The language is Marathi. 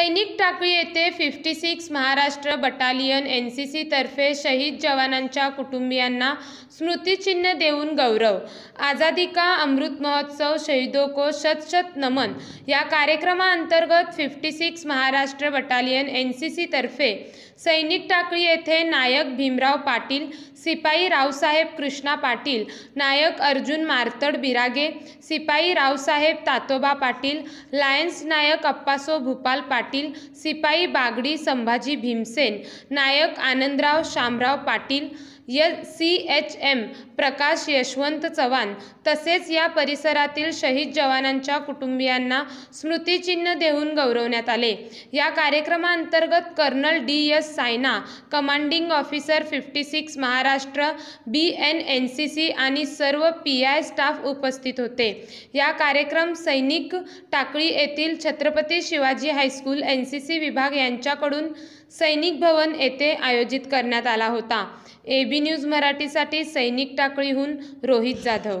सैनिक टाकळी येथे fifty six Maharashtra battalion N C सीतर्फे शहीद जवानांच्या कुटुंबियांना स्मृतिचिन्ह देऊन गौरव आझादी का अमृत महोत्सव शहीदो को शत शत नमन या कार्यक्रमाअंतर्गत fifty six Maharashtra battalion N C सीतर्फे सैनिक टाकळी येथे नायक भीमराव पाटील सिपाई रावसाहेब कृष्णा पाटील नायक अर्जुन मार्तड बिरागे सिपाई रावसाहेब तातोबा पाटील लायन्स नायक अप्पासो भूपाल पाटील सिपाई बागडी संभाजी भीमसेन नायक आनंदराव शामराव पाटील य C H M Prakash Yashwant Chavan तसेच या परिसरातील शहीद जवानांच्या कुटुंबियांना स्मृतिचिन्ह देऊन गौरवण्यात आले या कार्यक्रमाअंतर्गत colonel D S Saina commanding officer fifty six Maharashtra B N N C C आणि सर्व पी आय स्टाफ उपस्थित होते या कार्यक्रम सैनिक टाकळी येथील Chhatrapati Shivaji high school N C C विभाग यांच्याकडून सैनिक भवन येथे आयोजित करण्यात आला होता ए बी न्यूज मराठीसाठी सैनिक टाकळीहून रोहित जाधव